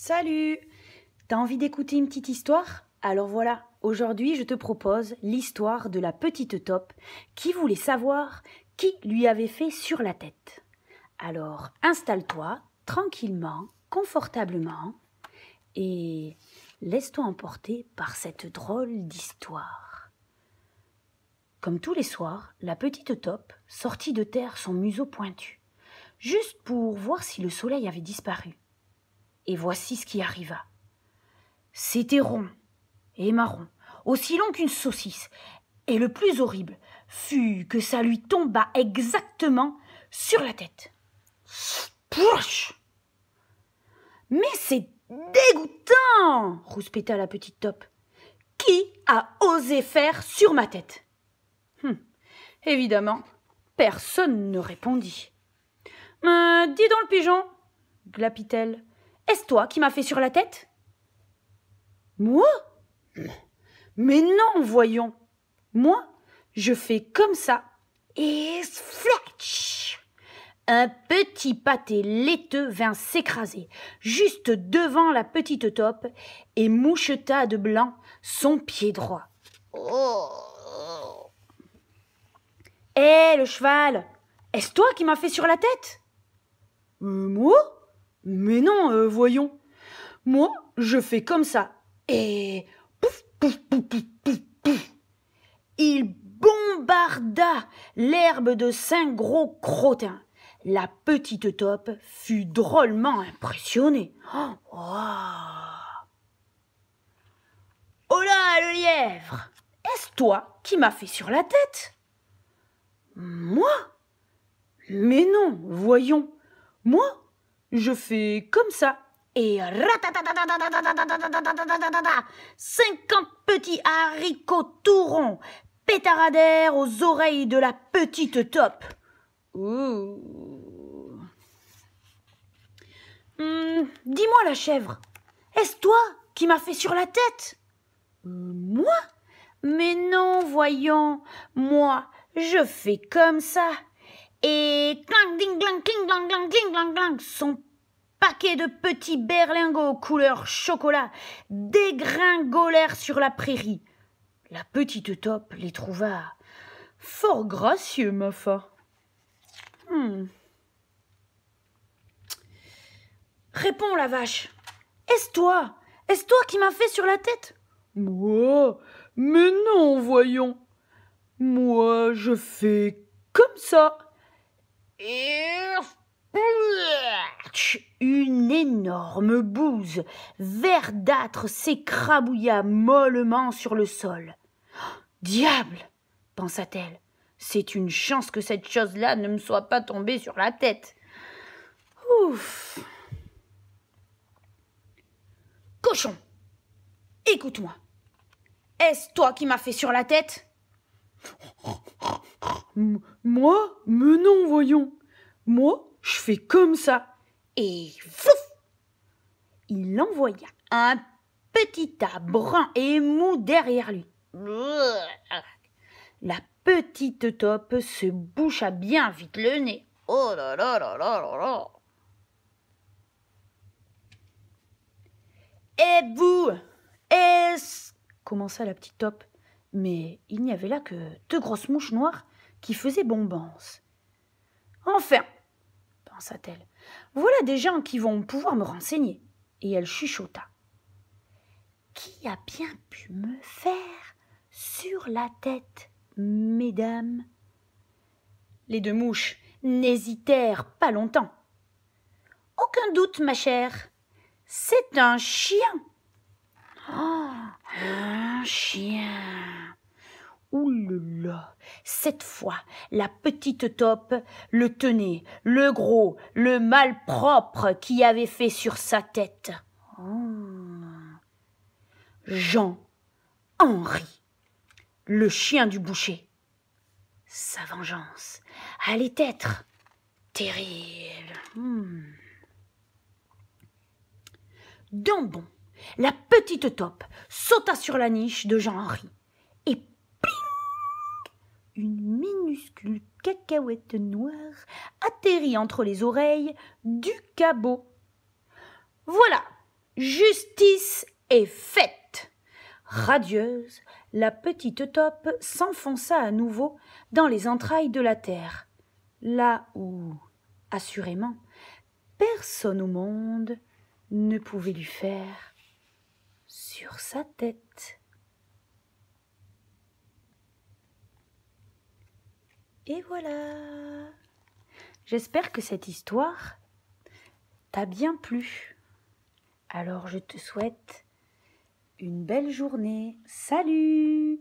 Salut T'as envie d'écouter une petite histoire Alors voilà, aujourd'hui je te propose l'histoire de la petite Top qui voulait savoir qui lui avait fait sur la tête. Alors installe-toi tranquillement, confortablement et laisse-toi emporter par cette drôle d'histoire. Comme tous les soirs, la petite Top sortit de terre son museau pointu, juste pour voir si le soleil avait disparu et voici ce qui arriva. C'était rond et marron, aussi long qu'une saucisse, et le plus horrible fut que ça lui tomba exactement sur la tête. Mais c'est dégoûtant rouspéta la petite Top. Qui a osé faire sur ma tête hum, Évidemment, personne ne répondit. Euh, dis dans le pigeon glapit-elle est-ce toi qui m'as fait sur la tête Moi Mais non, voyons. Moi, je fais comme ça et fletch Un petit pâté laiteux vint s'écraser juste devant la petite taupe et moucheta de blanc son pied droit. Oh Hé, eh, le cheval Est-ce toi qui m'as fait sur la tête euh, Moi mais non, euh, voyons. Moi, je fais comme ça. Et pouf, pouf, pouf, pouf, pouf, pouf. Il bombarda l'herbe de cinq gros crottins. La petite Top fut drôlement impressionnée. Oh, oh, oh là, le lièvre Est-ce toi qui m'as fait sur la tête Moi Mais non, voyons. Moi, je fais comme ça. Et 50 petits haricots tout ronds pétaradèrent aux oreilles de la petite top. Ouh. Dis-moi la chèvre, est-ce toi qui m'as fait sur la tête Moi Mais non, voyons, moi, je fais comme ça et clang, ding, clang, cling, clang, clang, cling, clang, clang, son paquet de petits berlingots couleur chocolat dégringolèrent sur la prairie. La petite Top les trouva fort gracieux, ma foi. Hmm. Réponds, la vache. Est-ce toi Est-ce toi qui m'as fait sur la tête Moi Mais non, voyons. Moi, je fais comme ça une énorme bouse verdâtre s'écrabouilla mollement sur le sol. Oh, diable pensa-t-elle. C'est une chance que cette chose-là ne me soit pas tombée sur la tête. Ouf Cochon Écoute-moi. Est-ce toi qui m'as fait sur la tête oh, oh, moi Mais non, voyons Moi, je fais comme ça Et fouf Il envoya un petit tas brun et mou derrière lui. La petite Top se boucha bien vite le nez. Oh là là là là là vous Est-ce commença la petite Top. Mais il n'y avait là que deux grosses mouches noires qui faisait bombance. Enfin, pensa-t-elle, voilà des gens qui vont pouvoir me renseigner. Et elle chuchota. Qui a bien pu me faire sur la tête, mesdames Les deux mouches n'hésitèrent pas longtemps. Aucun doute, ma chère. C'est un chien. Ah un chien. Ouh là. Cette fois, la petite top le tenait, le gros, le malpropre qui avait fait sur sa tête. Oh. Jean Henri, le chien du boucher. Sa vengeance allait être terrible. Hmm. Dombon, la petite taupe sauta sur la niche de Jean-Henri. cacahuète noire atterrit entre les oreilles du cabot. Voilà, justice est faite. Radieuse, la petite top s'enfonça à nouveau dans les entrailles de la terre, là où, assurément, personne au monde ne pouvait lui faire sur sa tête. Et voilà J'espère que cette histoire t'a bien plu. Alors je te souhaite une belle journée. Salut